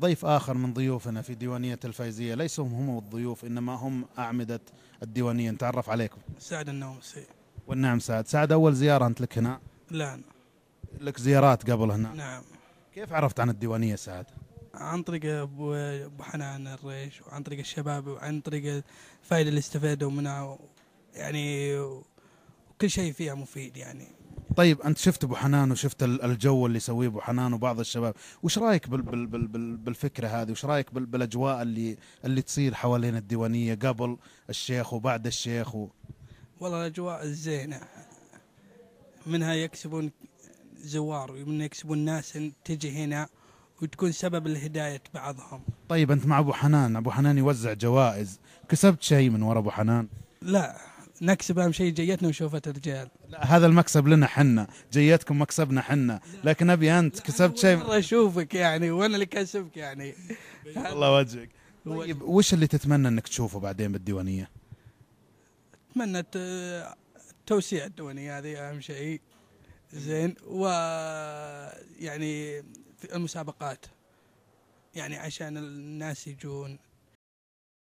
ضيف آخر من ضيوفنا في ديوانية الفايزية ليس هم الضيوف إنما هم أعمدة الديوانية نتعرف عليكم سعد النوم سي. والنعم سعد سعد أول زيارة أنت لك هنا لا أنا. لك زيارات قبل هنا نعم كيف عرفت عن الديوانية سعد عن طريق ابو ابو حنان الريش وعن طريق الشباب وعن طريق الفائده اللي استفادوا منها يعني كل شيء فيها مفيد يعني طيب انت شفت ابو حنان وشفت الجو اللي يسويه ابو حنان وبعض الشباب وش رايك بال بال بال بال بالفكره هذه وش رايك بال بالاجواء اللي اللي تصير حوالين الديوانيه قبل الشيخ وبعد الشيخ و... والله الاجواء الزينه منها يكسبون زوار ومنها يكسبون ناس تجي هنا وتكون سبب لهدايه بعضهم طيب انت مع ابو حنان ابو حنان يوزع جوائز كسبت شيء من ورا ابو حنان لا نكسب اهم شيء جيتنا وشوفت الرجال لا هذا المكسب لنا حنا جيتكم مكسبنا حنا لكن ابي انت كسبت شيء والله اشوفك يعني وانا اللي كسبك يعني الله وجهك طيب وش اللي تتمنى انك تشوفه بعدين بالديوانيه؟ اتمنى توسيع الديوانيه هذه اهم شيء زين و يعني في المسابقات يعني عشان الناس يجون